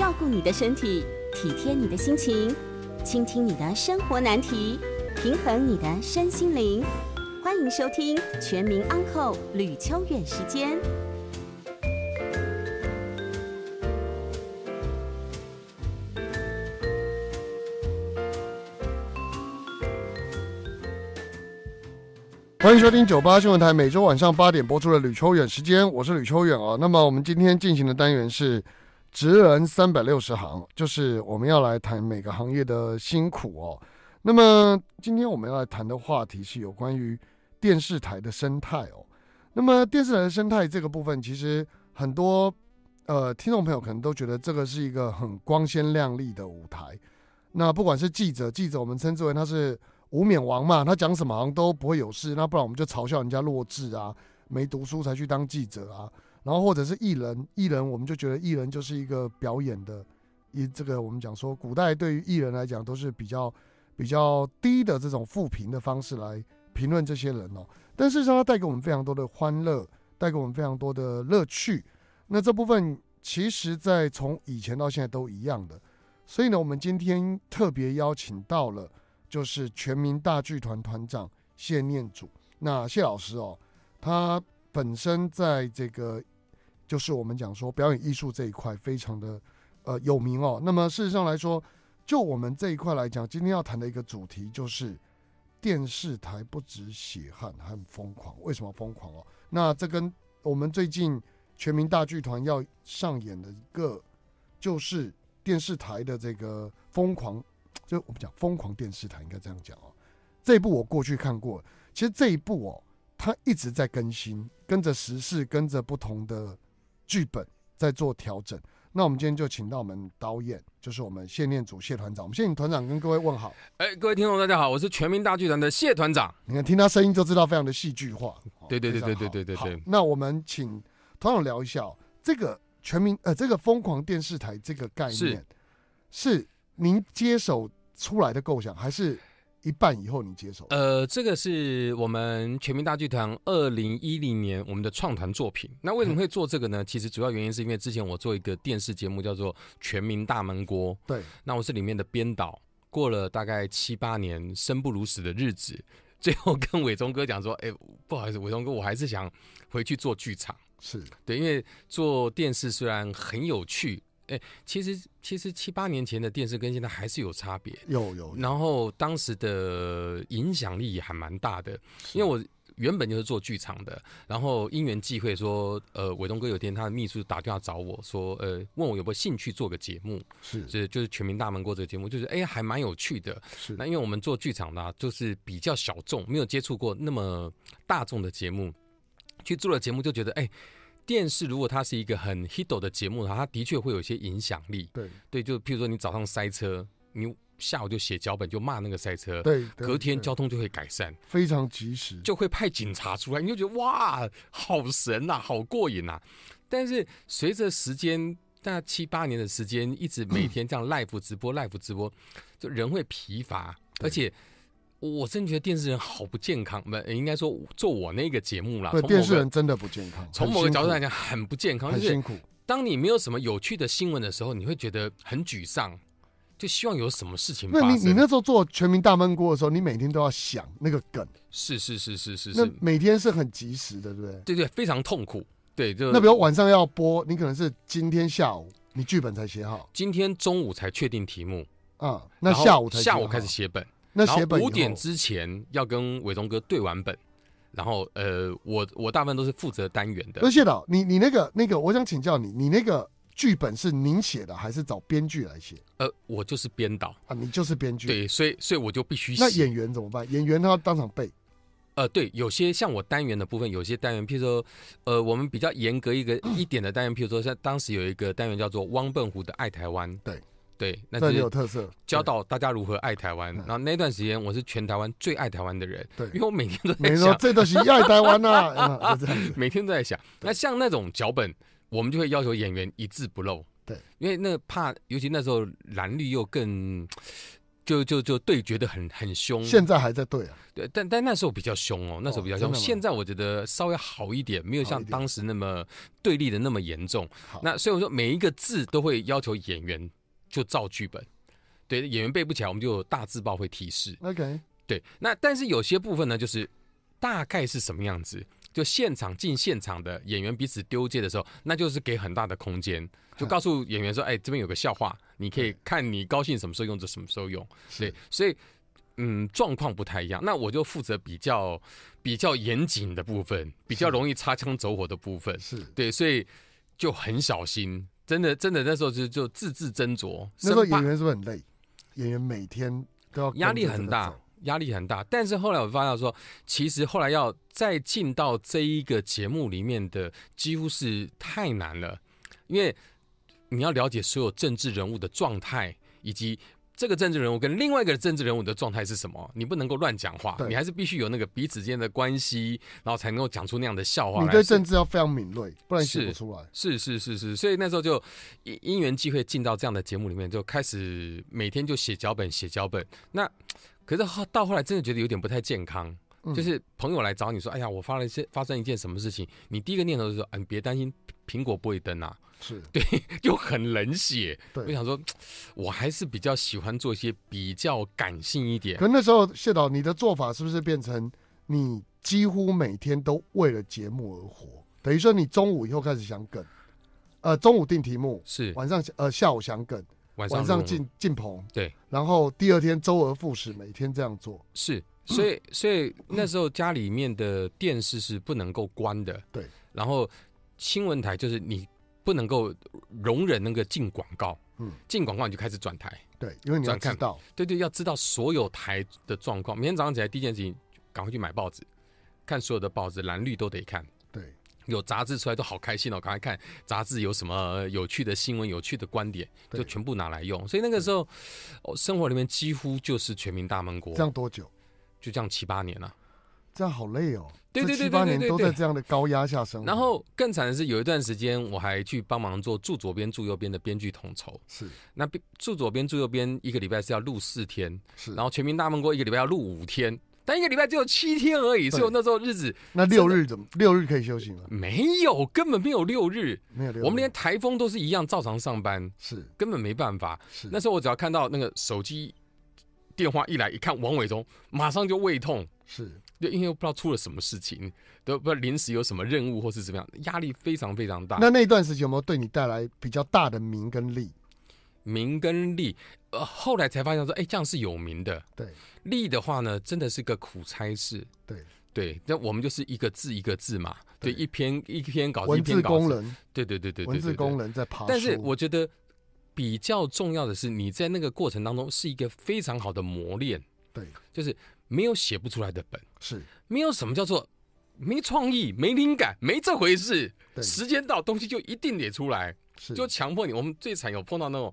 照顾你的身体，体贴你的心情，倾听你的生活难题，平衡你的身心灵。欢迎收听《全民安扣吕秋远时间。欢迎收听九八新闻台每周晚上八点播出的吕秋远时间，我是吕秋远啊。那么我们今天进行的单元是。职人三百六十行，就是我们要来谈每个行业的辛苦哦。那么今天我们要来谈的话题是有关于电视台的生态哦。那么电视台的生态这个部分，其实很多呃听众朋友可能都觉得这个是一个很光鲜亮丽的舞台。那不管是记者，记者我们称之为他是无冕王嘛，他讲什么好像都不会有事。那不然我们就嘲笑人家弱智啊，没读书才去当记者啊。然后或者是艺人，艺人我们就觉得艺人就是一个表演的，一这个我们讲说，古代对于艺人来讲都是比较比较低的这种复评的方式来评论这些人哦。但事实上，他带给我们非常多的欢乐，带给我们非常多的乐趣。那这部分其实在从以前到现在都一样的。所以呢，我们今天特别邀请到了就是全民大剧团团长谢念祖。那谢老师哦，他本身在这个。就是我们讲说表演艺术这一块非常的，呃有名哦。那么事实上来说，就我们这一块来讲，今天要谈的一个主题就是电视台不止血汗，还很疯狂。为什么疯狂哦？那这跟我们最近全民大剧团要上演的一个，就是电视台的这个疯狂，就我们讲疯狂电视台应该这样讲哦。这一部我过去看过，其实这一部哦，它一直在更新，跟着时事，跟着不同的。剧本在做调整，那我们今天就请到我们导演，就是我们训念组谢团长。我们谢团长跟各位问好，哎，各位听众大家好，我是全民大剧团的谢团长。你看，听他声音就知道非常的戏剧化。对对对对对对对对。那我们请团长聊一下这个全民呃这个疯狂电视台这个概念，是您接手出来的构想还是？一半以后你接手，呃，这个是我们全民大剧团二零一零年我们的创团作品。那为什么会做这个呢？其实主要原因是因为之前我做一个电视节目叫做《全民大门锅》，对，那我是里面的编导，过了大概七八年生不如死的日子，最后跟伟忠哥讲说：“哎，不好意思，伟忠哥，我还是想回去做剧场。”是对，因为做电视虽然很有趣。哎，其实其实七八年前的电视跟现在还是有差别，有有。然后当时的影响力也还蛮大的，因为我原本就是做剧场的，然后因缘际会说，呃，伟东哥有天他的秘书打电话找我说，呃，问我有没有兴趣做个节目，是，就就是《全民大门过这个节目，就是哎还蛮有趣的。是，那因为我们做剧场的，就是比较小众，没有接触过那么大众的节目，去做了节目就觉得哎。电视如果它是一个很 hiddle 的节目的话，它的确会有一些影响力。对对，就譬如说你早上塞车，你下午就写脚本就骂那个塞车，对，隔天交通就会改善，非常及时，就会派警察出来，你就觉得哇，好神呐，好过瘾呐。但是随着时间，那七八年的时间，一直每天这样 live 直播，live 直播，就人会疲乏，而且。我真觉得电视人好不健康，不，应该说做我那个节目啦。对，电视人真的不健康，从某个角度来讲很不健康，很辛苦。当你没有什么有趣的新闻的时候，你会觉得很沮丧，就希望有什么事情。那你你那时候做《全民大闷锅》的时候，你每天都要想那个梗，是是是是是，那每天是很及时的，对不对？对对，非常痛苦。对，就那比如晚上要播，你可能是今天下午你剧本才写好，今天中午才确定题目，啊，那下午才下午开始写本。那写本五点之前要跟伟忠哥对完本，然后呃，我我大部分都是负责单元的。那谢导，你你那个那个，我想请教你，你那个剧本是您写的还是找编剧来写？呃，我就是编导啊，你就是编剧。对，所以所以我就必须。那演员怎么办？演员他当场背？呃，对，有些像我单元的部分，有些单元，譬如说，呃，我们比较严格一个 一点的单元，譬如说像当时有一个单元叫做汪笨虎的《爱台湾》。对。对，那有特色，教导大家如何爱台湾。然后那段时间，我是全台湾最爱台湾的人，对，因为我每天都在想，这都是爱台湾呐，每天都在想。那像那种脚本，我们就会要求演员一字不漏，对，因为那怕，尤其那时候蓝绿又更，就就就对决的很很凶，现在还在对啊，对，但但那时候比较凶哦，那时候比较凶，现在我觉得稍微好一点，没有像当时那么对立的那么严重。那所以我说，每一个字都会要求演员。就造剧本，对演员背不起来，我们就大字报会提示。OK，对，那但是有些部分呢，就是大概是什么样子，就现场进现场的演员彼此丢接的时候，那就是给很大的空间，就告诉演员说：“哎，这边有个笑话，你可以看你高兴什么时候用就什么时候用。”对，所以嗯，状况不太一样。那我就负责比较比较严谨的部分，比较容易擦枪走火的部分，是对，所以就很小心。真的，真的，那时候就就字字斟酌。那时候演员是不是很累？演员每天都要压力很大，压力很大。但是后来我发现说，其实后来要再进到这一个节目里面的，几乎是太难了，因为你要了解所有政治人物的状态以及。这个政治人物跟另外一个政治人物的状态是什么？你不能够乱讲话，你还是必须有那个彼此间的关系，然后才能够讲出那样的笑话。你对政治要非常敏锐，不然写不出来。是是是是，所以那时候就因缘机会进到这样的节目里面，就开始每天就写脚本，写脚本。那可是到后来真的觉得有点不太健康，就是朋友来找你说：“哎呀，我发了一些发生一件什么事情。”你第一个念头就是：“哎，别担心。”苹果不会登啊，是 对，又很冷血。对，我想说，我还是比较喜欢做一些比较感性一点。可那时候，谢导，你的做法是不是变成你几乎每天都为了节目而活？等于说，你中午以后开始想梗，呃，中午定题目，是晚上呃下午想梗，晚上进进棚，对，然后第二天周而复始，每天这样做。是，所以所以那时候家里面的电视是不能够关的，对，然后。新闻台就是你不能够容忍那个进广告，嗯，进广告你就开始转台，对，因为你要知道，对对，要知道所有台的状况。明天早上起来第一件事情，赶快去买报纸，看所有的报纸，蓝绿都得看。对，有杂志出来都好开心哦，赶快看杂志有什么有趣的新闻、有趣的观点，就全部拿来用。所以那个时候，生活里面几乎就是全民大闷锅。这样多久？就这样七八年了。这样好累哦。对对对对对对活。然后更惨的是，有一段时间我还去帮忙做《住左边》《住右边》的编剧统筹。是，那《住左边》《住右边》一个礼拜是要录四天，是，然后《全民大闷锅》一个礼拜要录五天，但一个礼拜只有七天而已。所以那时候日子，那六日怎么？六日可以休息吗？没有，根本没有六日，没有。我们连台风都是一样照常上班，是，根本没办法。是，那时候我只要看到那个手机电话一来，一看王伟忠，马上就胃痛，是。就因为不知道出了什么事情，都不知道临时有什么任务或是怎么样，压力非常非常大。那那一段时间有没有对你带来比较大的名跟利？名跟利，呃，后来才发现说，哎，这样是有名的。对，利的话呢，真的是个苦差事。对对，那我们就是一个字一个字嘛，对，一篇一篇稿，文字工人。对对对对，文字工人在爬。但是我觉得比较重要的是，你在那个过程当中是一个非常好的磨练。对，就是。没有写不出来的本，是没有什么叫做没创意、没灵感、没这回事。时间到，东西就一定得出来，是就强迫你。我们最惨有碰到那种，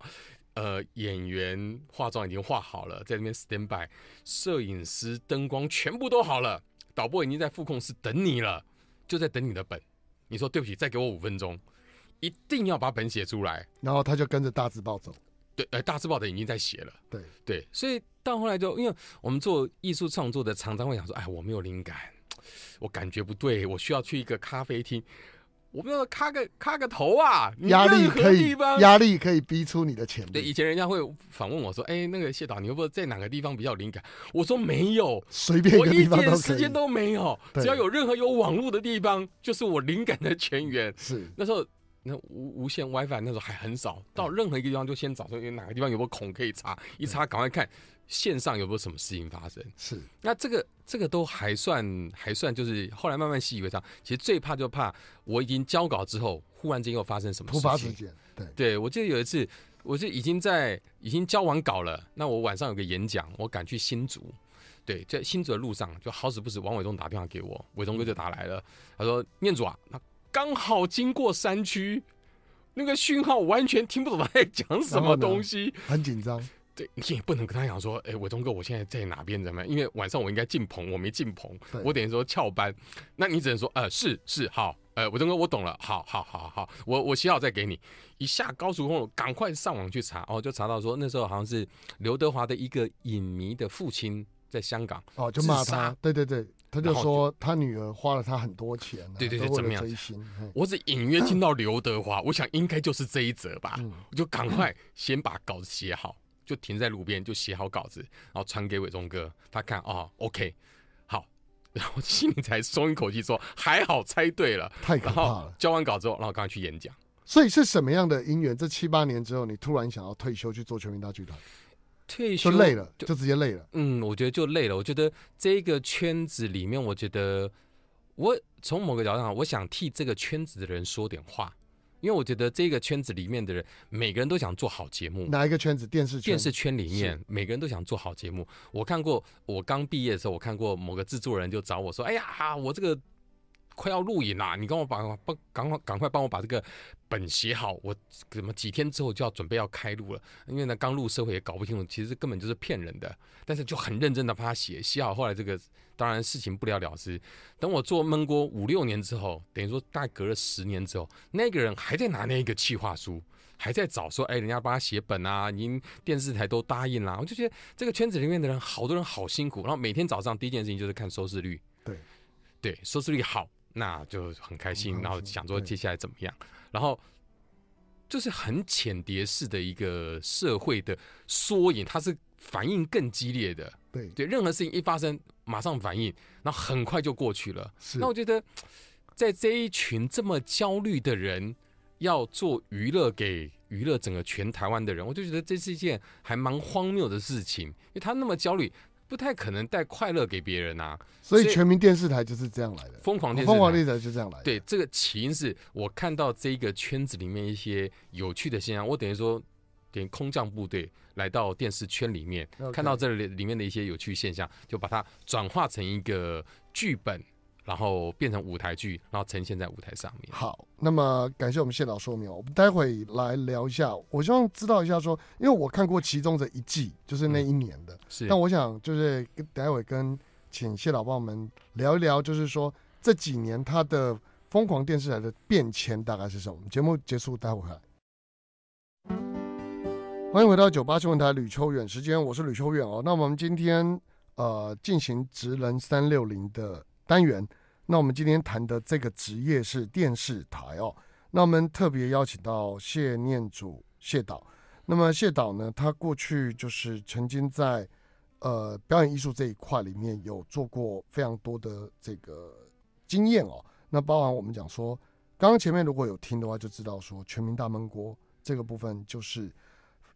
呃，演员化妆已经化好了，在那边 standby，摄影师灯光全部都好了，导播已经在副控室等你了，就在等你的本。你说对不起，再给我五分钟，一定要把本写出来。然后他就跟着大字报走，对，呃，大字报的已经在写了，对对，所以。到后来就因为我们做艺术创作的，常常会想说：“哎，我没有灵感，我感觉不对，我需要去一个咖啡厅，我知道，咖个咖个头啊！压力可以，压力可以逼出你的潜力。”对，以前人家会反问我说：“哎，那个谢导，你会不会在哪个地方比较灵感？”我说：“没有，随便一个地方，时间都没有，只要有任何有网络的地方，就是我灵感的泉源。”是那时候。那无无线 WiFi 那时候还很少，到任何一个地方就先找说有哪个地方有没有孔可以插，一插赶快看线上有没有什么事情发生。是，那这个这个都还算还算，就是后来慢慢习以为常。其实最怕就怕我已经交稿之后，忽然间又发生什么突发事件。对，对我记得有一次，我是已经在已经交完稿了，那我晚上有个演讲，我赶去新竹，对，在新竹的路上，就好死不死，王伟忠打电话给我，伟忠哥就打来了，他说：“念祖啊，那。”刚好经过山区，那个讯号完全听不懂他在讲什么东西，很紧张。对你也不能跟他讲说，哎，伟忠哥，我现在在哪边怎么样？因为晚上我应该进棚，我没进棚，我等于说翘班。那你只能说，呃，是是好，呃，伟忠哥，我懂了，好好好好我我写好再给你。一下高速路，赶快上网去查，哦，就查到说那时候好像是刘德华的一个影迷的父亲在香港，哦，就骂他，对对对。他就说他女儿花了他很多钱，对对对，怎么样？我只隐约听到刘德华，我想应该就是这一则吧。我就赶快先把稿子写好，就停在路边就写好稿子，然后传给伟忠哥，他看哦 o k 好，然后心里才松一口气，说还好猜对了，太可怕了。交完稿之后，然后刚去演讲。所以是什么样的因缘？这七八年之后，你突然想要退休去做全民大剧团？退休就累了，就直接累了。嗯，我觉得就累了。我觉得这个圈子里面，我觉得我从某个角度上，我想替这个圈子的人说点话，因为我觉得这个圈子里面的人，每个人都想做好节目。哪一个圈子？电视圈电视圈里面，每个人都想做好节目。我看过，我刚毕业的时候，我看过某个制作人就找我说：“哎呀，我这个。”快要录影啦！你跟我把帮赶快赶快帮我把这个本写好。我怎么几天之后就要准备要开录了？因为呢，刚入社会也搞不清楚，其实根本就是骗人的。但是就很认真的帮他写，写好后来这个当然事情不了了之。等我做闷锅五六年之后，等于说大概隔了十年之后，那个人还在拿那个企划书，还在找说，哎，人家帮他写本啊，您电视台都答应啦。我就觉得这个圈子里面的人，好多人好辛苦，然后每天早上第一件事情就是看收视率。对，对，收视率好。那就很开心，然后想说接下来怎么样，然后就是很浅叠式的一个社会的缩影，它是反应更激烈的，对对，任何事情一发生马上反应，然后很快就过去了。那我觉得，在这一群这么焦虑的人要做娱乐，给娱乐整个全台湾的人，我就觉得这是一件还蛮荒谬的事情，因为他那么焦虑。不太可能带快乐给别人啊，所以全民电视台就是这样来的，疯狂电视，疯狂电视台就这样来。对，这个起因是我看到这一个圈子里面一些有趣的现象，我等于说，等于空降部队来到电视圈里面，看到这里里面的一些有趣现象，就把它转化成一个剧本。然后变成舞台剧，然后呈现在舞台上面。好，那么感谢我们谢导说明，我们待会来聊一下。我希望知道一下说，因为我看过其中的一季，就是那一年的。是。但我想就是待下会跟请谢导帮我们聊一聊，就是说这几年他的疯狂电视台的变迁大概是什么。节目结束待会来，欢迎回到九八新闻台吕秋远，时间我是吕秋远哦。那我们今天呃进行职人三六零的单元。那我们今天谈的这个职业是电视台哦。那我们特别邀请到谢念祖谢导。那么谢导呢，他过去就是曾经在呃表演艺术这一块里面有做过非常多的这个经验哦。那包含我们讲说，刚刚前面如果有听的话，就知道说《全民大闷锅》这个部分就是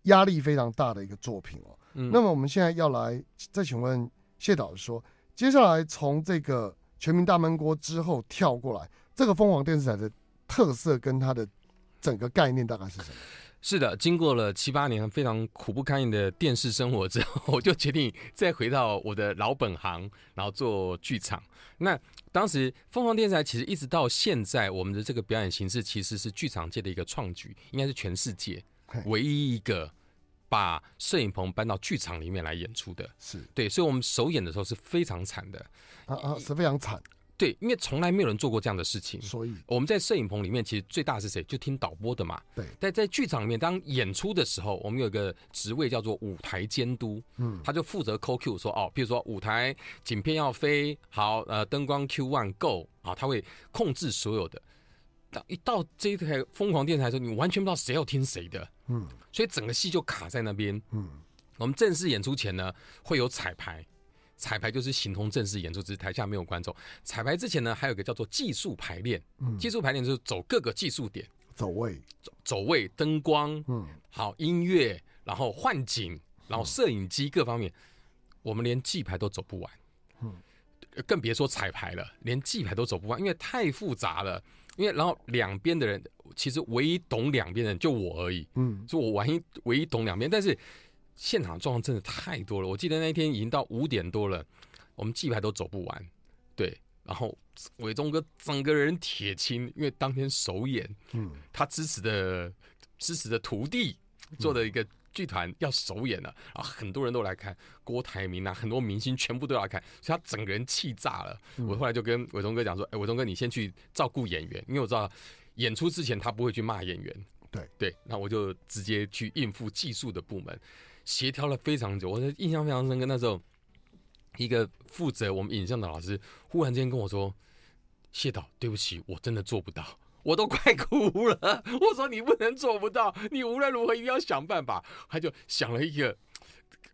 压力非常大的一个作品哦。那么我们现在要来再请问谢导说，接下来从这个。全民大闷锅之后跳过来，这个凤凰电视台的特色跟它的整个概念大概是什么？是的，经过了七八年非常苦不堪言的电视生活之后，我就决定再回到我的老本行，然后做剧场。那当时凤凰电视台其实一直到现在，我们的这个表演形式其实是剧场界的一个创举，应该是全世界唯一一个。把摄影棚搬到剧场里面来演出的，是对，所以我们首演的时候是非常惨的，啊啊，是非常惨，对，因为从来没有人做过这样的事情，所以我们在摄影棚里面其实最大是谁，就听导播的嘛，对，但在剧场里面当演出的时候，我们有一个职位叫做舞台监督，嗯，他就负责扣 Q 说，哦，比如说舞台景片要飞好，呃，灯光 Q one go 啊，他会控制所有的，到一到这一台疯狂电台的时候，你完全不知道谁要听谁的。所以整个戏就卡在那边。嗯，我们正式演出前呢，会有彩排，彩排就是形同正式演出，只是台下没有观众。彩排之前呢，还有一个叫做技术排练。嗯，技术排练就是走各个技术点，走位、走走位、灯光。嗯，好，音乐，然后换景，然后摄影机各方面，我们连记牌都走不完。嗯，更别说彩排了，连记牌都走不完，因为太复杂了。因为然后两边的人，其实唯一懂两边的人就我而已。嗯，就我唯一唯一懂两边，但是现场状况真的太多了。我记得那一天已经到五点多了，我们记牌都走不完。对，然后伟忠哥整个人铁青，因为当天首演，嗯，他支持的、支持的徒弟做的一个。剧团要首演了啊！很多人都来看，郭台铭啊，很多明星全部都要看，所以他整个人气炸了。我后来就跟伟忠哥讲说：“哎，伟忠哥，你先去照顾演员，因为我知道演出之前他不会去骂演员。”对对，那我就直接去应付技术的部门，协调了非常久。我的印象非常深刻，那时候一个负责我们影像的老师忽然间跟我说：“谢导，对不起，我真的做不到。”我都快哭了，我说你不能做不到，你无论如何一定要想办法。他就想了一个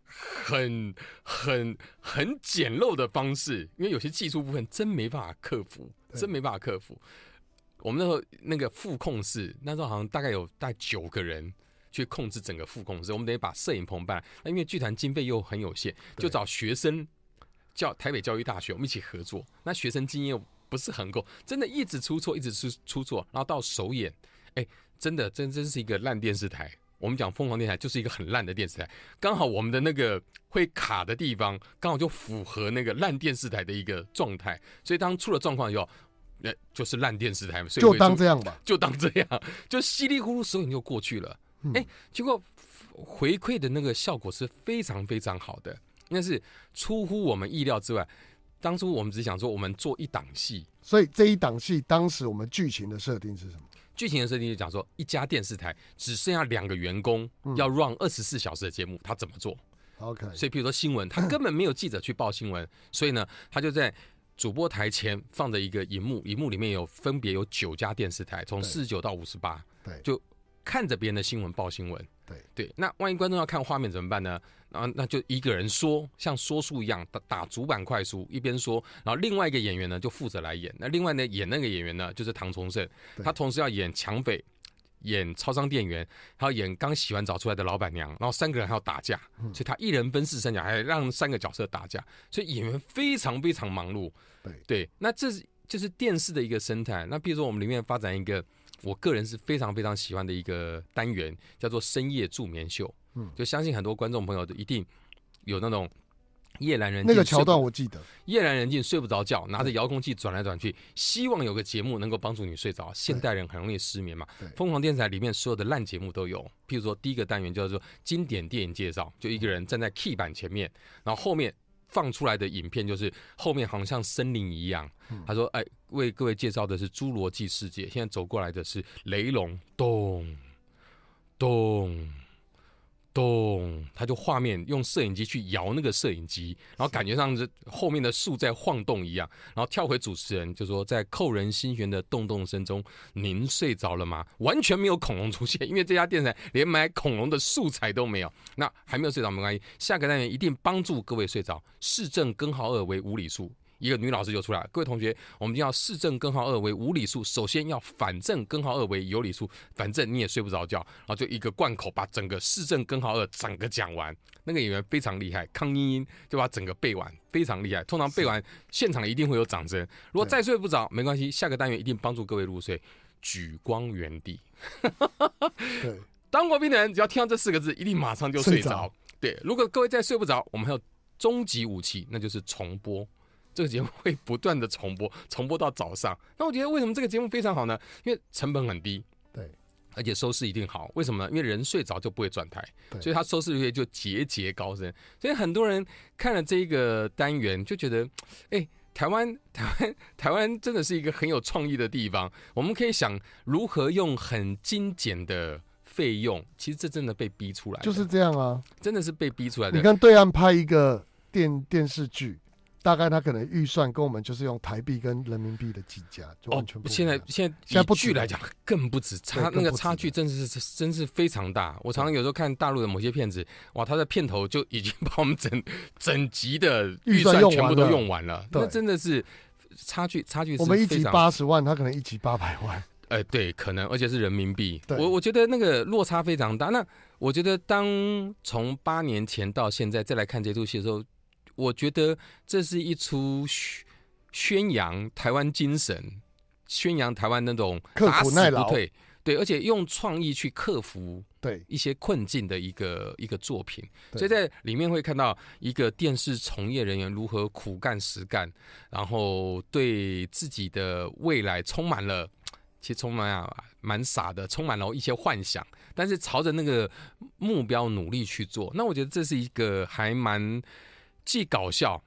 很很很简陋的方式，因为有些技术部分真没办法克服，真没办法克服。我们那时候那个副控室，那时候好像大概有带九个人去控制整个副控室。我们得把摄影棚办，那因为剧团经费又很有限，就找学生叫台北教育大学，我们一起合作。那学生经验。不是很够，真的一直出错，一直出出错，然后到首演，哎，真的，真真是一个烂电视台。我们讲凤凰电台就是一个很烂的电视台，刚好我们的那个会卡的地方，刚好就符合那个烂电视台的一个状态。所以当出了状况以后，呃，就是烂电视台，嘛，所以就当这样吧，就当这样，就稀里糊涂首演就过去了。哎，结果回馈的那个效果是非常非常好的，那是出乎我们意料之外。当初我们只想说，我们做一档戏，所以这一档戏当时我们剧情的设定是什么？剧情的设定就讲说，一家电视台只剩下两个员工要 run 二十四小时的节目，他怎么做？OK。所以，比如说新闻，他根本没有记者去报新闻，所以呢，他就在主播台前放着一个荧幕，荧幕里面有分别有九家电视台，从四十九到五十八，对，就看着别人的新闻报新闻。对对，那万一观众要看画面怎么办呢？后那就一个人说，像说书一样打打主板快书，一边说，然后另外一个演员呢就负责来演。那另外呢，演那个演员呢就是唐崇盛，他同时要演强匪，演超商店员，还要演刚洗完澡出来的老板娘，然后三个人还要打架，所以他一人分饰三角，还让三个角色打架，所以演员非常非常忙碌。对对，那这就是电视的一个生态。那比如说我们里面发展一个。我个人是非常非常喜欢的一个单元，叫做深夜助眠秀。嗯，就相信很多观众朋友都一定有那种夜阑人那个桥段，我记得夜阑人静睡不着觉，拿着遥控器转来转去，希望有个节目能够帮助你睡着。现代人很容易失眠嘛，疯狂电视台里面所有的烂节目都有。譬如说，第一个单元叫做经典电影介绍，就一个人站在 key 板前面，然后后面。放出来的影片就是后面好像森林一样，他说：“哎，为各位介绍的是侏罗纪世界，现在走过来的是雷龙，咚咚。”咚，他就画面用摄影机去摇那个摄影机，然后感觉上是后面的树在晃动一样，然后跳回主持人，就说在扣人心弦的咚咚声中，您睡着了吗？完全没有恐龙出现，因为这家电呢，台连买恐龙的素材都没有。那还没有睡着没关系，下个单元一定帮助各位睡着。市政根号二为无理数。一个女老师就出来了，各位同学，我们要市政根号二为无理数，首先要反证根号二为有理数，反正你也睡不着觉，然后就一个贯口把整个市政根号二整个讲完。那个演员非常厉害，康茵茵就把整个背完，非常厉害。通常背完现场一定会有掌声。如果再睡不着，没关系，下个单元一定帮助各位入睡。举光原地，对，当过兵的人只要听到这四个字，一定马上就睡着。对，如果各位再睡不着，我们还有终极武器，那就是重播。这个节目会不断的重播，重播到早上。那我觉得为什么这个节目非常好呢？因为成本很低，对，而且收视一定好。为什么呢？因为人睡着就不会转台，所以它收视率就节节高升。所以很多人看了这一个单元就觉得，哎，台湾，台湾，台湾真的是一个很有创意的地方。我们可以想如何用很精简的费用，其实这真的被逼出来，就是这样啊，真的是被逼出来的。你看对岸拍一个电电视剧。大概他可能预算跟我们就是用台币跟人民币的计价，就完全不哦，现在现在现在不据来讲更不止差，那个差距真的是真是非常大。我常常有时候看大陆的某些片子，哇，他的片头就已经把我们整整集的预算全部都用完了，那真的是差距差距。我们一集八十万，他可能一集八百万。哎，对，可能而且是人民币。我我觉得那个落差非常大。那我觉得当从八年前到现在再来看这出戏的时候。我觉得这是一出宣扬台湾精神、宣扬台湾那种刻苦耐劳、对，对，而且用创意去克服对一些困境的一个一个作品。所以在里面会看到一个电视从业人员如何苦干实干，然后对自己的未来充满了，其实充满啊蛮傻的，充满了，一些幻想，但是朝着那个目标努力去做。那我觉得这是一个还蛮。既搞笑，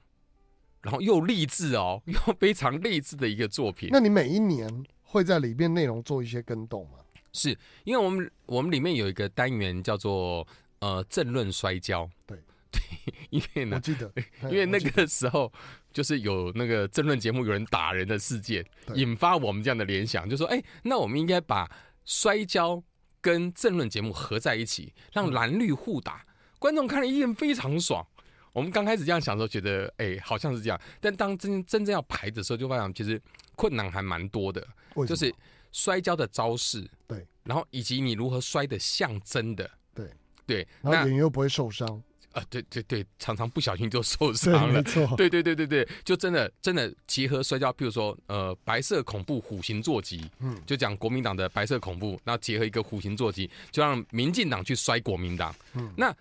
然后又励志哦，又非常励志的一个作品。那你每一年会在里面内容做一些跟动吗？是因为我们我们里面有一个单元叫做呃政论摔跤，对对，因为我记得，因为那个时候就是有那个政论节目有人打人的事件，引发我们这样的联想，就说哎，那我们应该把摔跤跟政论节目合在一起，让蓝绿互打，观众看了一定非常爽。我们刚开始这样想的时候，觉得哎，好像是这样。但当真真正要排的时候，就发现其实困难还蛮多的。就是摔跤的招式，对，然后以及你如何摔的像真的，对对，然后演员又不会受伤啊，对对对，常常不小心就受伤了。没错，对对对对对，就真的真的结合摔跤，譬如说呃，白色恐怖虎形坐骑，嗯，就讲国民党的白色恐怖，然结合一个虎形坐骑，就让民进党去摔国民党，嗯，那。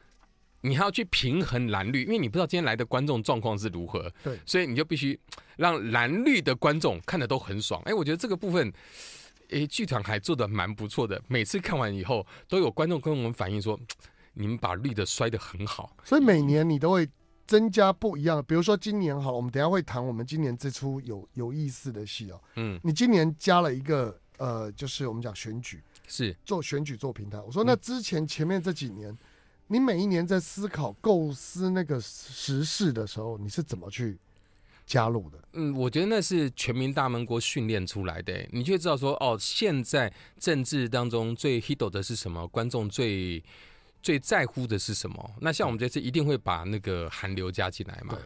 你还要去平衡蓝绿，因为你不知道今天来的观众状况是如何，对，所以你就必须让蓝绿的观众看的都很爽。哎，我觉得这个部分，哎，剧团还做的蛮不错的。每次看完以后，都有观众跟我们反映说，你们把绿的摔得很好。所以每年你都会增加不一样，比如说今年好，我们等下会谈我们今年这出有有意思的戏哦。嗯，你今年加了一个呃，就是我们讲选举，是做选举做平台。我说那之前前面这几年。你每一年在思考构思那个时事的时候，你是怎么去加入的？嗯，我觉得那是全民大门国训练出来的，你就知道说，哦，现在政治当中最 hit 的是什么，观众最最在乎的是什么。那像我们这次一定会把那个寒流加进来嘛，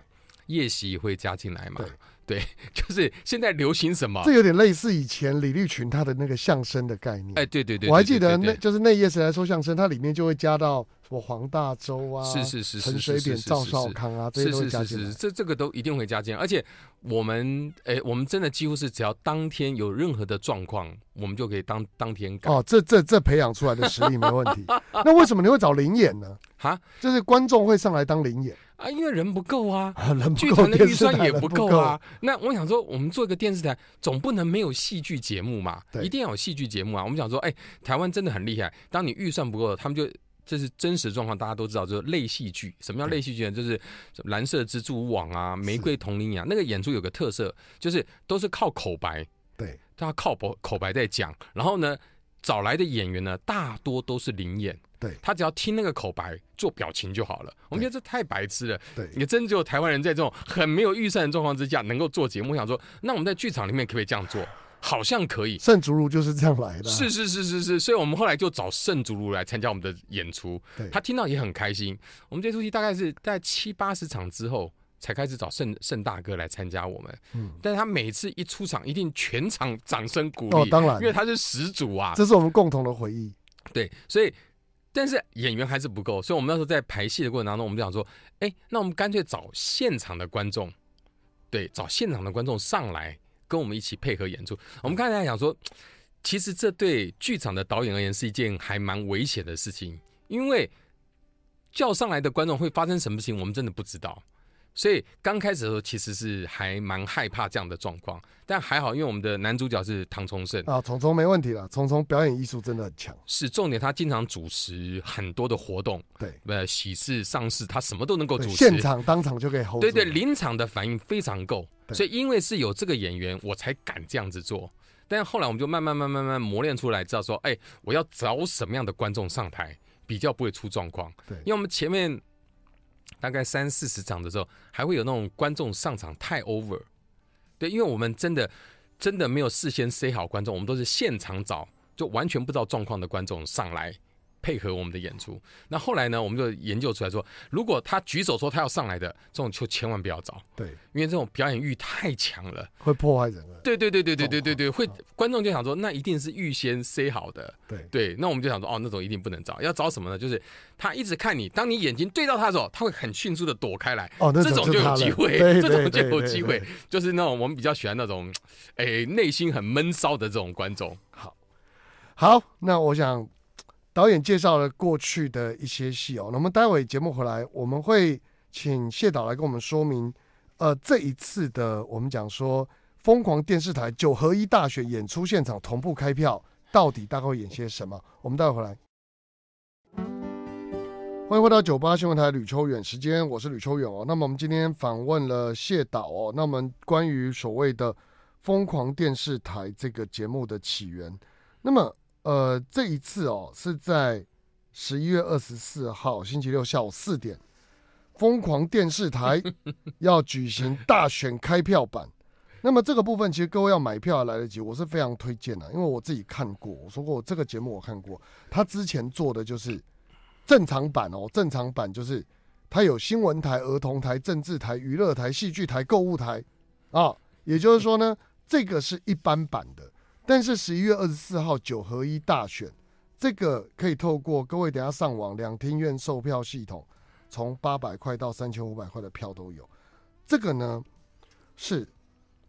夜袭会加进来嘛。对，就是现在流行什么？这有点类似以前李立群他的那个相声的概念。哎，对对对，我还记得那，就是那夜谁来说相声，它里面就会加到什么黄大洲啊，是是是，陈水扁、赵少康啊，这些都是加进。来。这这个都一定会加进，而且。我们哎，我们真的几乎是只要当天有任何的状况，我们就可以当当天改。哦，这这这培养出来的实力没问题。那为什么你会找零演呢？哈，就是观众会上来当零演啊，因为人不够啊，人不够，电视台不够啊。那我想说，我们做一个电视台，总不能没有戏剧节目嘛？一定要有戏剧节目啊。我们想说，哎，台湾真的很厉害，当你预算不够，他们就。这是真实状况，大家都知道，就是类戏剧。什么叫类戏剧？就是《蓝色蜘蛛网》啊，《玫瑰同伶》啊，那个演出有个特色，就是都是靠口白。对，他靠口口白在讲。然后呢，找来的演员呢，大多都是灵演。对，他只要听那个口白做表情就好了。我们觉得这太白痴了。对，你真只有台湾人在这种很没有预算的状况之下能够做节目。我想说，那我们在剧场里面可不可以这样做？好像可以，圣竹如就是这样来的。是是是是是，所以我们后来就找圣竹如来参加我们的演出。对，他听到也很开心。我们这出戏大概是在七八十场之后才开始找盛盛大哥来参加我们。嗯，但是他每次一出场，一定全场掌声鼓励。哦，当然，因为他是始祖啊，这是我们共同的回忆。对，所以，但是演员还是不够，所以我们那时候在排戏的过程当中，我们就想说，哎，那我们干脆找现场的观众，对，找现场的观众上来。跟我们一起配合演出。我们刚才想说，其实这对剧场的导演而言是一件还蛮危险的事情，因为叫上来的观众会发生什么事情，我们真的不知道。所以刚开始的时候，其实是还蛮害怕这样的状况，但还好，因为我们的男主角是唐崇盛啊，崇崇没问题了，崇崇表演艺术真的很强。是重点，他经常主持很多的活动，对，呃，喜事、丧事，他什么都能够主持，现场当场就可以 hold。对对，临场的反应非常够。所以因为是有这个演员，我才敢这样子做。但后来我们就慢慢慢慢慢慢磨练出来，知道说，哎，我要找什么样的观众上台，比较不会出状况。对，因为我们前面。大概三四十场的时候，还会有那种观众上场太 over，对，因为我们真的真的没有事先 say 好观众，我们都是现场找，就完全不知道状况的观众上来。配合我们的演出，那后来呢？我们就研究出来说，如果他举手说他要上来的这种，就千万不要找。对，因为这种表演欲太强了，会破坏人。对对对对对对对对，会观众就想说，那一定是预先塞好的。对对，那我们就想说，哦，那种一定不能找。要找什么呢？就是他一直看你，当你眼睛对到他的时候，他会很迅速的躲开来。哦，这种就有机会，这种就有机会，就是那种我们比较喜欢那种，哎，内心很闷骚的这种观众。好，好，那我想。导演介绍了过去的一些戏哦，那么待会节目回来，我们会请谢导来跟我们说明，呃，这一次的我们讲说疯狂电视台九合一大选演出现场同步开票，到底大概演些什么？我们待会回来。欢迎回到九八新闻台吕秋远时间，我是吕秋远哦。那么我们今天访问了谢导哦，那么关于所谓的疯狂电视台这个节目的起源，那么。呃，这一次哦，是在十一月二十四号星期六下午四点，疯狂电视台 要举行大选开票版。那么这个部分，其实各位要买票还来得及，我是非常推荐的，因为我自己看过，我说过我这个节目我看过。他之前做的就是正常版哦，正常版就是他有新闻台、儿童台、政治台、娱乐台、戏剧台、购物台啊，也就是说呢，这个是一般版的。但是十一月二十四号九合一大选，这个可以透过各位等下上网，两厅院售票系统，从八百块到三千五百块的票都有。这个呢是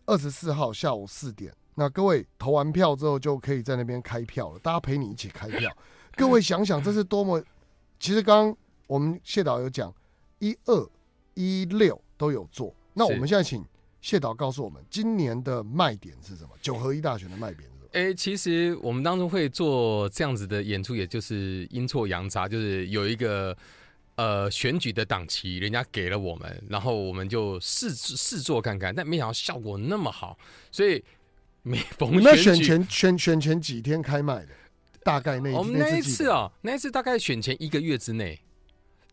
二十四号下午四点，那各位投完票之后就可以在那边开票了。大家陪你一起开票，各位想想这是多么……其实刚我们谢导有讲，一二一六都有做，那我们现在请。谢导告诉我们，今年的卖点是什么？九合一大选的卖点是什么？哎，其实我们当中会做这样子的演出，也就是阴错阳差，就是有一个呃选举的档期，人家给了我们，然后我们就试试做看看，但没想到效果那么好，所以每逢选前选选前几天开卖的，大概那我们那一次啊，那一次大概选前一个月之内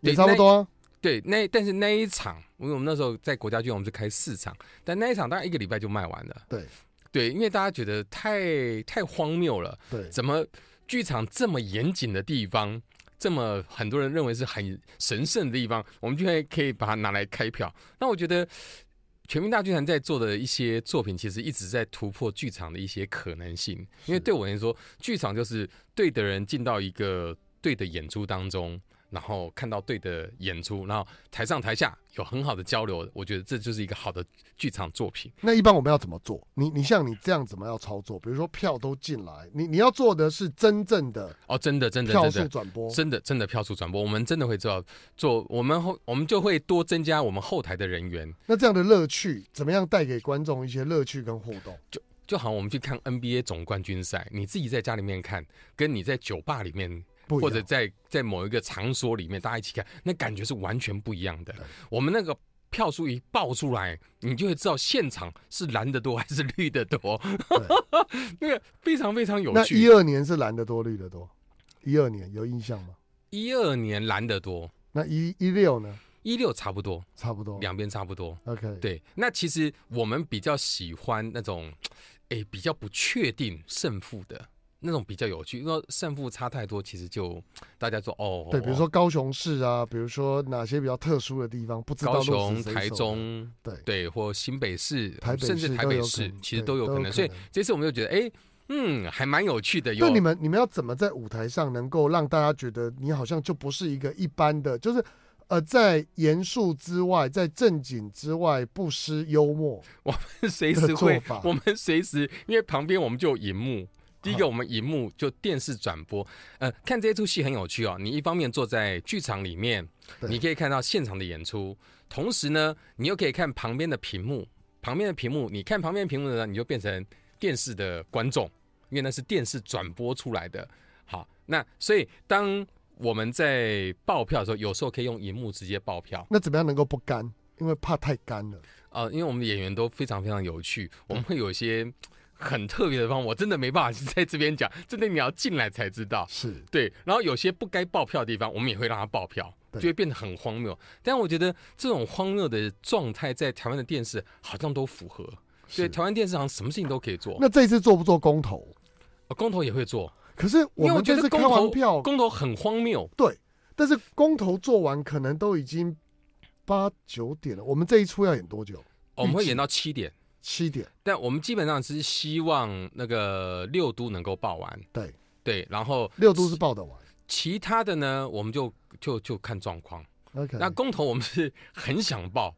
也差不多。对，那但是那一场，因为我们那时候在国家剧院，我们就开四场，但那一场当然一个礼拜就卖完了。对，对，因为大家觉得太太荒谬了，对，怎么剧场这么严谨的地方，这么很多人认为是很神圣的地方，我们居然可以把它拿来开票？那我觉得《全民大剧团在做的一些作品，其实一直在突破剧场的一些可能性。因为对我来说，剧场就是对的人进到一个对的演出当中。然后看到对的演出，然后台上台下有很好的交流，我觉得这就是一个好的剧场作品。那一般我们要怎么做？你你像你这样怎么要操作？比如说票都进来，你你要做的是真正的哦，真的真的票数转播，真的真的票数转播，我们真的会做做，我们后我们就会多增加我们后台的人员。那这样的乐趣怎么样带给观众一些乐趣跟互动？就就好像我们去看 NBA 总冠军赛，你自己在家里面看，跟你在酒吧里面。或者在在某一个场所里面，大家一起看，那感觉是完全不一样的。我们那个票数一报出来，你就会知道现场是蓝的多还是绿的多。那个非常非常有趣。那一二年是蓝的多，绿的多。一二年有印象吗？一二年蓝的多。那一一六呢？一六差不多，差不多两边差不多。OK。对，那其实我们比较喜欢那种，哎，比较不确定胜负的。那种比较有趣，因为胜负差太多，其实就 大家说哦，对，比如说高雄市啊，比如说哪些比较特殊的地方，不知道高雄、台中，对对，或新北市、台北市，甚至台北市，其实都有可能。所以这次我们就觉得，哎，嗯，还蛮有趣的。对你们，你们要怎么在舞台上能够让大家觉得你好像就不是一个一般的，就是呃，在严肃之外，在正经之外不失幽默。我们随时会，我们随时，因为旁边我们就有荧幕。第一个，我们荧幕就电视转播，呃，看这一出戏很有趣哦。你一方面坐在剧场里面，你可以看到现场的演出，同时呢，你又可以看旁边的屏幕。旁边的屏幕，你看旁边屏幕的呢，你就变成电视的观众，因为那是电视转播出来的。好，那所以当我们在爆票的时候，有时候可以用荧幕直接爆票。那怎么样能够不干？因为怕太干了。呃，因为我们演员都非常非常有趣，我们会有一些。很特别的方，我真的没办法在这边讲，真的你要进来才知道。是对，然后有些不该爆票的地方，我们也会让他爆票，就会变得很荒谬。但我觉得这种荒谬的状态，在台湾的电视好像都符合，所以台湾电视像什么事情都可以做。那这一次做不做公投？公投也会做，可是我们觉得公投、公投很荒谬。对，但是公投做完可能都已经八九点了。我们这一出要演多久？我们会演到七点。七点，但我们基本上是希望那个六都能够报完。对对，然后六都是报得完，其他的呢，我们就就就看状况。那公投我们是很想报，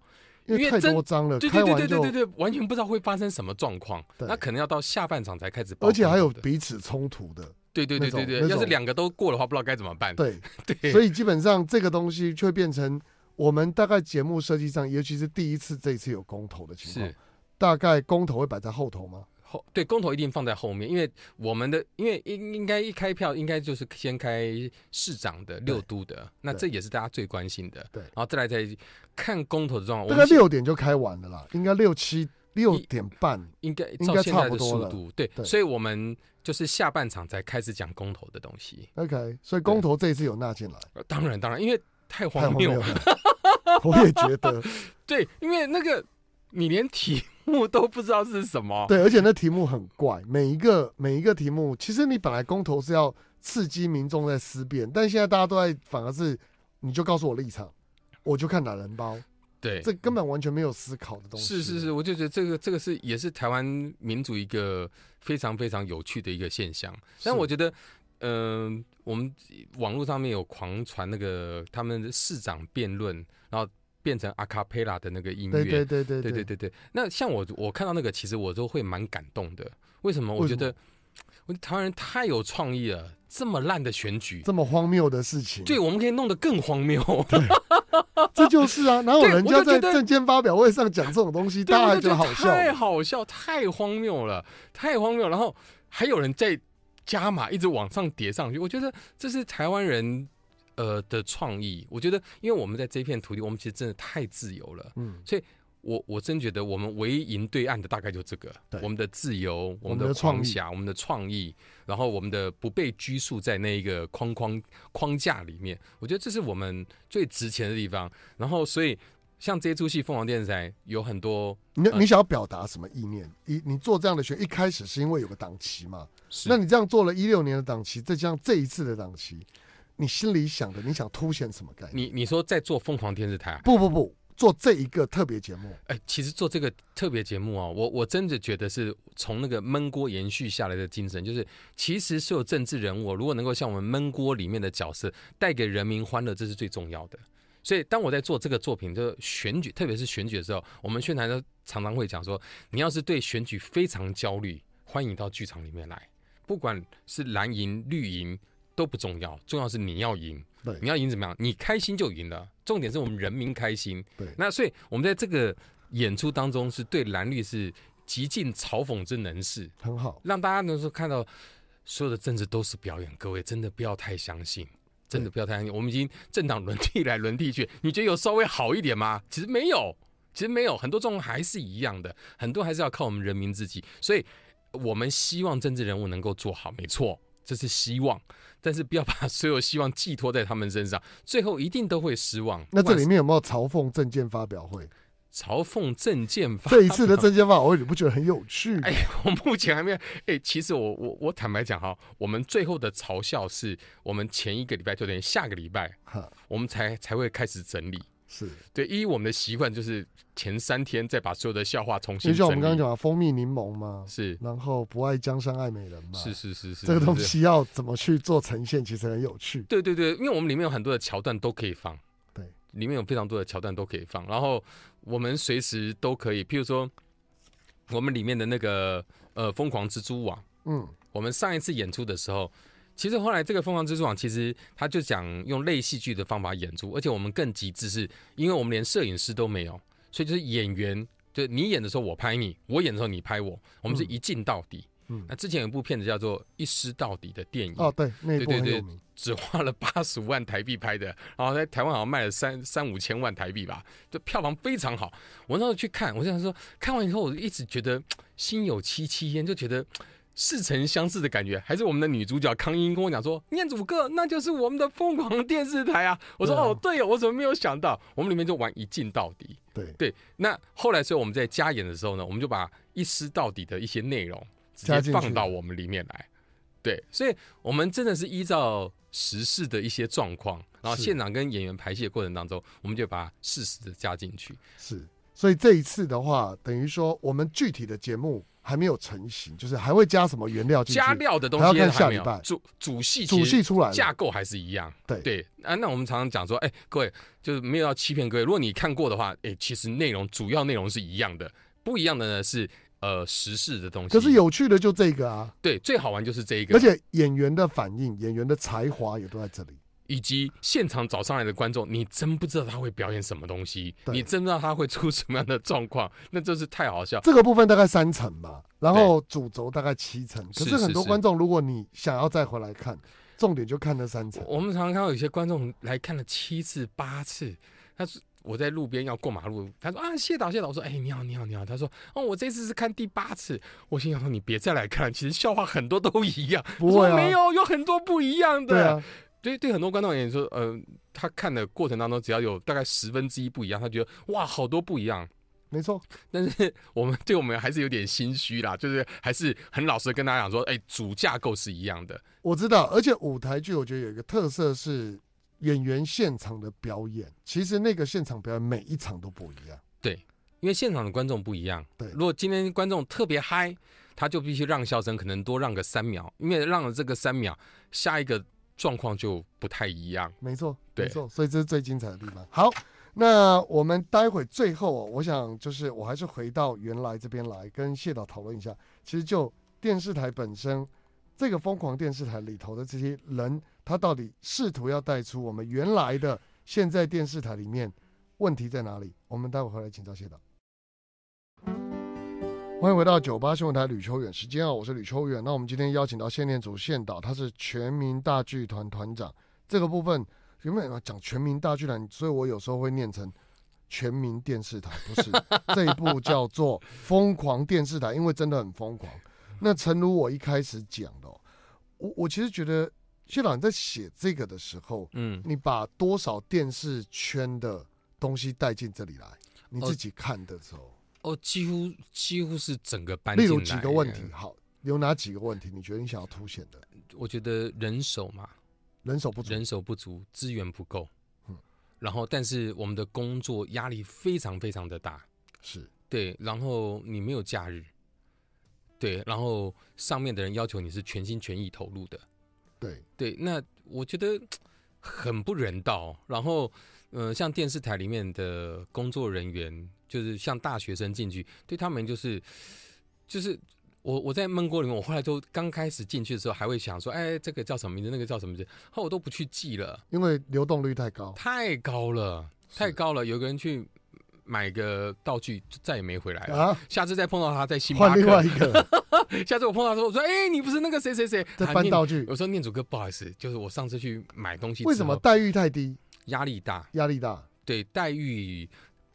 因为太张了，对对对对对，完全不知道会发生什么状况。那可能要到下半场才开始。而且还有彼此冲突的，对对对对对，要是两个都过的话，不知道该怎么办。对对，所以基本上这个东西就会变成我们大概节目设计上，尤其是第一次这次有公投的情况。大概公投会摆在后头吗？后对公投一定放在后面，因为我们的因为应应该一开票应该就是先开市长的六都的，那这也是大家最关心的。对，然后再来再看公投的状况。大概六点就开完了啦，应该六七六点半，应该应该差不多了。对，所以我们就是下半场才开始讲公投的东西。OK，所以公投这一次有纳进来？当然当然，因为太荒谬。了。我也觉得，对，因为那个你连体。目都不知道是什么，对，而且那题目很怪，每一个每一个题目，其实你本来公投是要刺激民众在思辨，但现在大家都在反而是，你就告诉我立场，我就看懒人包，对，这根本完全没有思考的东西。是是是，我就觉得这个这个是也是台湾民主一个非常非常有趣的一个现象。但我觉得，嗯，我们网络上面有狂传那个他们的市长辩论，然后。变成阿卡佩拉的那个音乐，对对对对对对对那像我我看到那个，其实我都会蛮感动的。为什么？我觉得台湾人太有创意了。这么烂的选举，这么荒谬的事情，对，我们可以弄得更荒谬。这就是啊，哪有人家在证件发表会上讲这种东西，大家还觉得好笑？太好笑，太荒谬了，太荒谬。然后还有人在加码，一直往上叠上去。我觉得这是台湾人。呃的创意，我觉得，因为我们在这片土地，我们其实真的太自由了，嗯，所以，我我真觉得我们唯一赢对岸的大概就这个，我们的自由，我们的创想，我们的创意，然后我们的不被拘束在那一个框框框架里面，我觉得这是我们最值钱的地方。然后，所以像这一出戏，凤凰电视台有很多，你你想要表达什么意念？你你做这样的选，一开始是因为有个档期嘛？那你这样做了一六年的档期，再加上这一次的档期。你心里想的，你想凸显什么概念？你你说在做疯狂电视台？不不不，做这一个特别节目。哎，其实做这个特别节目啊，我我真的觉得是从那个闷锅延续下来的精神，就是其实所有政治人物如果能够像我们闷锅里面的角色，带给人民欢乐，这是最重要的。所以当我在做这个作品，就选举，特别是选举的时候，我们宣传都常常会讲说，你要是对选举非常焦虑，欢迎到剧场里面来，不管是蓝营、绿营。都不重要，重要是你要赢。对，你要赢怎么样？你开心就赢了。重点是我们人民开心。对，那所以我们在这个演出当中，是对蓝绿是极尽嘲讽之能事。很好，让大家能够看到所有的政治都是表演。各位真的不要太相信，真的不要太相信。我们已经政党轮替来轮替去，你觉得有稍微好一点吗？其实没有，其实没有，很多状况还是一样的。很多还是要靠我们人民自己。所以我们希望政治人物能够做好，没错，这是希望。但是不要把所有希望寄托在他们身上，最后一定都会失望。那这里面有没有嘲讽政见发表会？嘲讽政见这一次的政见发表会，你不觉得很有趣？哎，我目前还没。有。哎，其实我我我坦白讲哈，我们最后的嘲笑是我们前一个礼拜，就等于下个礼拜，哈，我们才才会开始整理。是对，一我们的习惯就是前三天再把所有的笑话重新。就像我们刚刚讲的，蜂蜜柠檬嘛，是，然后不爱江山爱美人嘛，是是是是，这个东西要怎么去做呈现，其实很有趣。对对对，因为我们里面有很多的桥段都可以放，对，里面有非常多的桥段都可以放，然后我们随时都可以，譬如说我们里面的那个呃疯狂蜘蛛网，嗯，我们上一次演出的时候。其实后来这个《疯狂蜘蛛网》，其实他就想用类戏剧的方法演出，而且我们更极致，是因为我们连摄影师都没有，所以就是演员，就你演的时候我拍你，我演的时候你拍我，我们是一镜到底。那之前有一部片子叫做《一失到底》的电影，哦对，那部对对对，只花了八十五万台币拍的，然后在台湾好像卖了三三五千万台币吧，就票房非常好。我那时候去看，我就想说，看完以后我一直觉得心有戚戚焉，就觉得。似曾相识的感觉，还是我们的女主角康英跟我讲说：“念祖哥，那就是我们的疯狂电视台啊！”我说：“哦，对哦，我怎么没有想到？我们里面就玩一镜到底。”对对，那后来所以我们在加演的时候呢，我们就把一丝到底的一些内容直接放到我们里面来。对，所以我们真的是依照时事的一些状况，然后现场跟演员排戏的过程当中，我们就把事实的加进去。是。所以这一次的话，等于说我们具体的节目还没有成型，就是还会加什么原料进去，还要看下礼拜主主系主系出来，架构还是一样。对对啊，那我们常常讲说，哎，各位就是没有要欺骗各位，如果你看过的话，哎，其实内容主要内容是一样的，不一样的呢是呃时事的东西。可是有趣的就这个啊，对，最好玩就是这一个，而且演员的反应、演员的才华也都在这里。以及现场找上来的观众，你真不知道他会表演什么东西，你真不知道他会出什么样的状况，那真是太好笑。这个部分大概三层吧，然后主轴大概七层。可是很多观众，如果你想要再回来看，重点就看那三层。我们常常看到有些观众来看了七次、八次，他说：“我在路边要过马路。”他说：“啊，谢导，谢导。”我说：“哎，你好，你好，你好。”他说：“哦，我这次是看第八次。”我心想说你别再来看，其实笑话很多都一样。我说没有，有很多不一样的。所以对很多观众而言说，呃，他看的过程当中，只要有大概十分之一不一样，他觉得哇，好多不一样，没错。但是我们对我们还是有点心虚啦，就是还是很老实跟大家讲说，哎，主架构是一样的。我知道，而且舞台剧我觉得有一个特色是演员现场的表演，其实那个现场表演每一场都不一样。对，因为现场的观众不一样。对，如果今天观众特别嗨，他就必须让笑声可能多让个三秒，因为让了这个三秒，下一个。状况就不太一样，没错，没错，所以这是最精彩的地方。好，那我们待会最后，哦，我想就是我还是回到原来这边来跟谢导讨论一下。其实就电视台本身，这个疯狂电视台里头的这些人，他到底试图要带出我们原来的现在电视台里面问题在哪里？我们待会回来请教谢导。欢迎回到九八新闻台，吕秋远。时间啊，我是吕秋远。那我们今天邀请到训念组现导，他是全民大剧团团长。这个部分有没有讲全民大剧团，所以我有时候会念成全民电视台，不是 这一部叫做《疯狂电视台》，因为真的很疯狂。那诚如我一开始讲的，我我其实觉得谢导在写这个的时候，嗯，你把多少电视圈的东西带进这里来，你自己看的时候。哦，几乎几乎是整个班。进有几个问题，好，有哪几个问题？你觉得你想要凸显的？我觉得人手嘛，人手不足，人手不足，资源不够。嗯，然后但是我们的工作压力非常非常的大，是对。然后你没有假日，对，然后上面的人要求你是全心全意投入的，对对。那我觉得很不人道。然后，呃，像电视台里面的工作人员。就是像大学生进去，对他们就是，就是我我在闷锅里面，我后来都刚开始进去的时候还会想说，哎，这个叫什么名字，那个叫什么名字，后我都不去记了，因为流动率太高，太高了，太高了。有个人去买个道具，就再也没回来了。啊，下次再碰到他在新换另外一个，下次我碰到说，我说，哎，你不是那个谁谁谁在搬道具？我说念祖哥，不好意思，就是我上次去买东西，为什么待遇太低？压力大，压力大，对，待遇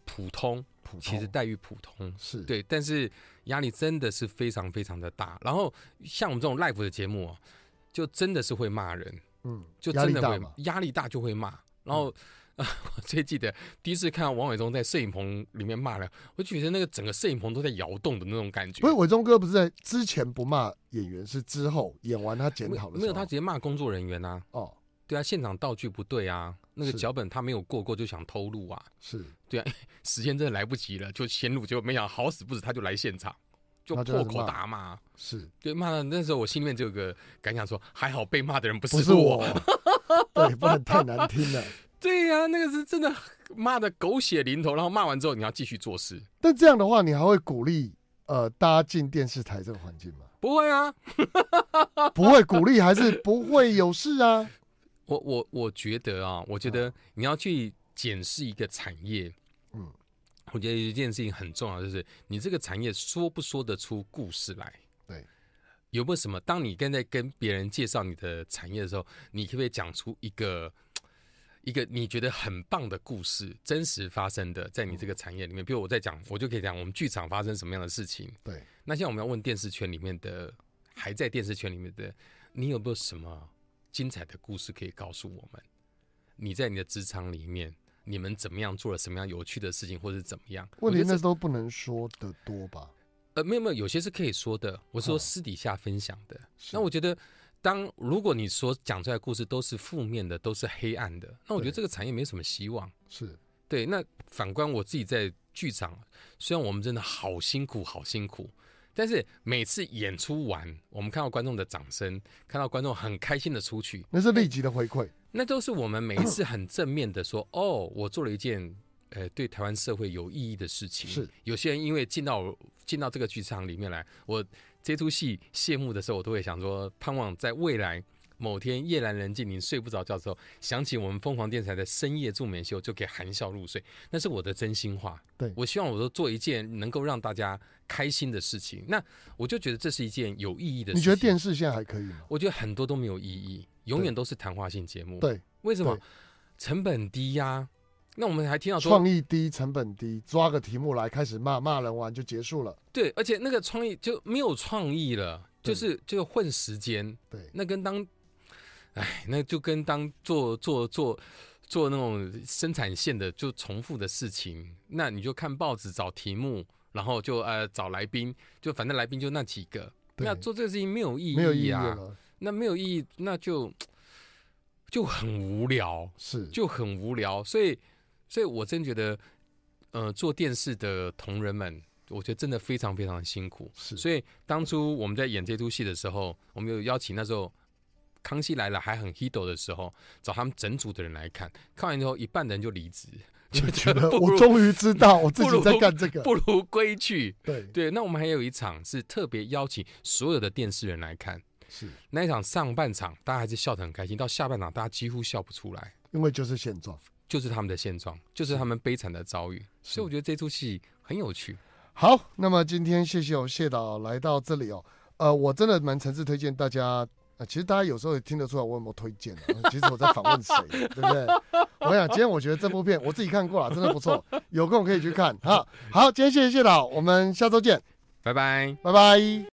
普通。其实待遇普通是对，但是压力真的是非常非常的大。然后像我们这种 live 的节目啊，就真的是会骂人，嗯，就真的会压力大就会骂。然后 最记得第一次看到王伟忠在摄影棚里面骂了，我觉得那个整个摄影棚都在摇动的那种感觉。不是伟忠哥，不是在之前不骂演员，是之后演完他检讨了，没有他直接骂工作人员呐。哦，对啊，现场道具不对啊。那个脚本他没有过过就想偷录啊，是对啊，时间真的来不及了，就先录，结果没想好死不死他就来现场，就破口大骂，是对骂。那时候我心里面就有个感想说，还好被骂的人不是我，对，骂的太难听了。对呀，那个是真的骂的狗血淋头，然后骂完之后你要继续做事，但这样的话你还会鼓励呃，大家进电视台这个环境吗？不会啊，不会鼓励还是不会有事啊？我我我觉得啊，我觉得你要去检视一个产业，嗯，我觉得一件事情很重要，就是你这个产业说不说得出故事来？对，有没有什么？当你跟在跟别人介绍你的产业的时候，你可不可以讲出一个一个你觉得很棒的故事？真实发生的在你这个产业里面，比如我在讲，我就可以讲我们剧场发生什么样的事情？对。那现在我们要问电视圈里面的，还在电视圈里面的，你有没有什么？精彩的故事可以告诉我们，你在你的职场里面，你们怎么样做了什么样有趣的事情，或者怎么样？问题那都不能说的多吧？呃，没有没有，有些是可以说的。我说私底下分享的。那我觉得，当如果你所讲出来故事都是负面的，都是黑暗的，那我觉得这个产业没什么希望。是，对。那反观我自己在剧场，虽然我们真的好辛苦，好辛苦。但是每次演出完，我们看到观众的掌声，看到观众很开心的出去，那是立即的回馈。那都是我们每一次很正面的说，哦，我做了一件，呃，对台湾社会有意义的事情。是，有些人因为进到进到这个剧场里面来，我这出戏谢幕的时候，我都会想说，盼望在未来。某天夜阑人静，你睡不着觉的时候，想起我们疯狂电台的深夜助眠秀，就可以含笑入睡。那是我的真心话。对，我希望我都做一件能够让大家开心的事情。那我就觉得这是一件有意义的。事情。你觉得电视现在还可以吗？我觉得很多都没有意义，永远都是谈话性节目。对，为什么？成本低呀。那我们还听到说，创意低，成本低，抓个题目来开始骂骂人玩就结束了。对，而且那个创意就没有创意了，就是就是混时间。对，那跟当哎，那就跟当做做做做那种生产线的，就重复的事情，那你就看报纸找题目，然后就呃找来宾，就反正来宾就那几个，那做这个事情没有意义，没有意义啊，那没有意义，那就就很无聊，是就很无聊。所以，所以我真觉得，呃，做电视的同仁们，我觉得真的非常非常辛苦。是，所以当初我们在演这出戏的时候，我们有邀请那时候。康熙来了还很 h i t 的时候，找他们整组的人来看，看完之后一半人就离职，就 觉得我终于知道我自己在干这个，不如 归去。对对，那我们还有一场是特别邀请所有的电视人来看，是那一场上半场大家还是笑得很开心，到下半场大家几乎笑不出来，因为就是现状，就是他们的现状，就是他们悲惨的遭遇，所以我觉得这出戏很有趣。好，那么今天谢谢谢导来到这里哦，呃，我真的蛮诚挚推荐大家。其实大家有时候也听得出来我有没有推荐。其实我在访问谁，对不对？我想今天我觉得这部片我自己看过了，真的不错，有空可以去看。好，好，今天谢谢谢导，我们下周见，拜拜，拜拜。